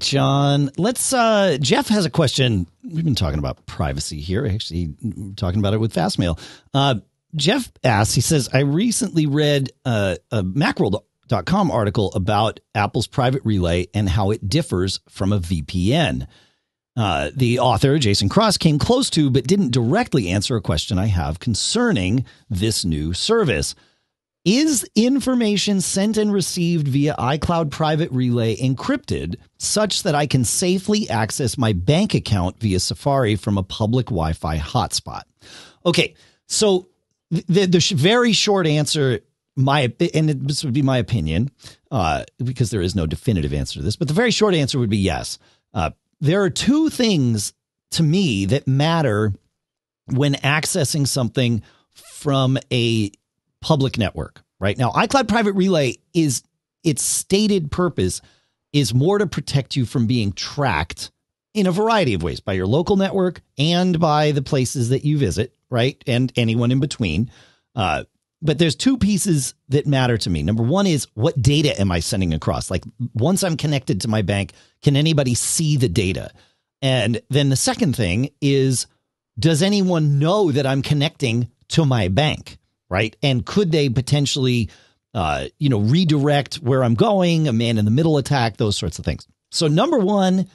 John, let's. Uh, Jeff has a question. We've been talking about privacy here. Actually, talking about it with Fastmail. Uh, Jeff asks. He says, "I recently read uh, a Macworld.com article about Apple's private relay and how it differs from a VPN." Uh, the author, Jason Cross, came close to but didn't directly answer a question I have concerning this new service. Is information sent and received via iCloud Private Relay encrypted such that I can safely access my bank account via Safari from a public Wi Fi hotspot? Okay, so the, the sh- very short answer, my and this would be my opinion, uh, because there is no definitive answer to this, but the very short answer would be yes. Uh, there are two things to me that matter when accessing something from a public network, right? Now, iCloud Private Relay is its stated purpose is more to protect you from being tracked in a variety of ways by your local network and by the places that you visit, right? And anyone in between. Uh, but there's two pieces that matter to me. Number one is what data am I sending across? Like once I'm connected to my bank, can anybody see the data? And then the second thing is, does anyone know that I'm connecting to my bank? right? And could they potentially, uh, you know, redirect where I'm going, a man in the middle attack, those sorts of things. So number one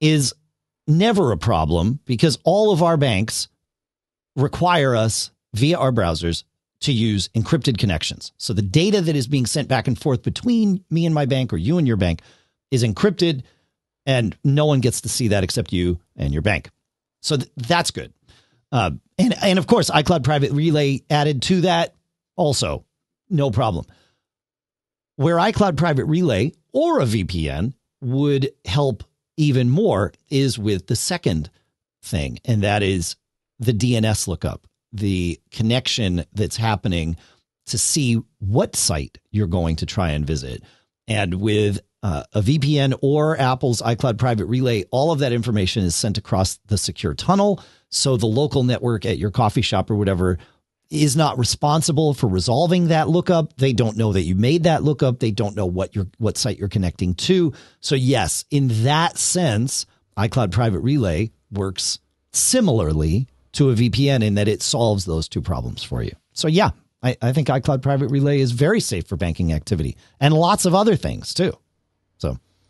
is never a problem because all of our banks require us via our browsers to use encrypted connections. So the data that is being sent back and forth between me and my bank or you and your bank is encrypted and no one gets to see that except you and your bank. So th- that's good. Uh, and and of course, iCloud Private Relay added to that also, no problem. Where iCloud Private Relay or a VPN would help even more is with the second thing, and that is the DNS lookup, the connection that's happening to see what site you're going to try and visit. And with uh, a VPN or Apple's iCloud Private Relay, all of that information is sent across the secure tunnel. So the local network at your coffee shop or whatever is not responsible for resolving that lookup. They don't know that you made that lookup. They don't know what your what site you're connecting to. So yes, in that sense, iCloud Private Relay works similarly to a VPN in that it solves those two problems for you. So yeah, I, I think iCloud Private Relay is very safe for banking activity and lots of other things too.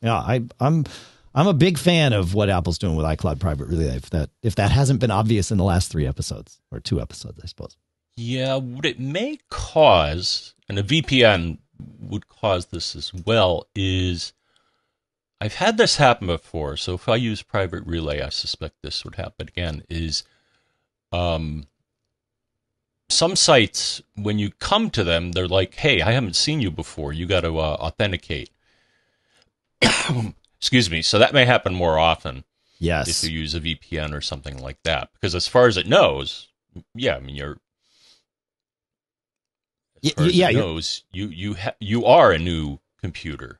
Yeah, I, I'm I'm a big fan of what Apple's doing with iCloud Private Relay. If that if that hasn't been obvious in the last three episodes or two episodes, I suppose. Yeah, what it may cause, and a VPN would cause this as well, is I've had this happen before. So if I use Private Relay, I suspect this would happen again. Is um, some sites when you come to them, they're like, "Hey, I haven't seen you before. You got to uh, authenticate." excuse me. So that may happen more often. Yes. If you use a VPN or something like that, because as far as it knows, yeah, I mean you're. As y- yeah, knows you you ha- you are a new computer.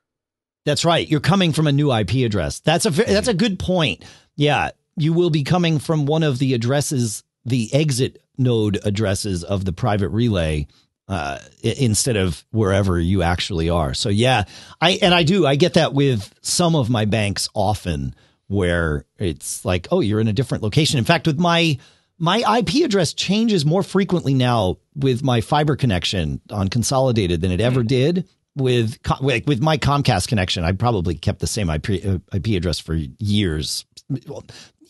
That's right. You're coming from a new IP address. That's a mm-hmm. that's a good point. Yeah, you will be coming from one of the addresses, the exit node addresses of the private relay uh, instead of wherever you actually are. So yeah, I and I do I get that with some of my banks often where it's like, oh, you're in a different location. In fact, with my my IP address changes more frequently now with my fiber connection on Consolidated than it ever hmm. did with like with my Comcast connection. I probably kept the same IP, uh, IP address for years,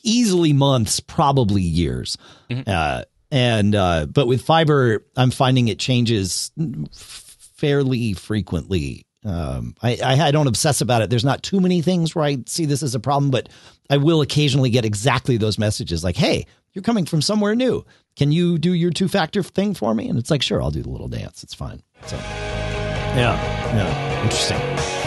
easily months, probably years. Mm -hmm. uh, and uh, but with fiber, I'm finding it changes fairly frequently. Um, I, I, I don't obsess about it. There's not too many things where I see this as a problem, but I will occasionally get exactly those messages like, "Hey, you're coming from somewhere new. Can you do your two factor thing for me?" And it's like, "Sure, I'll do the little dance. It's fine." So, yeah, yeah, interesting.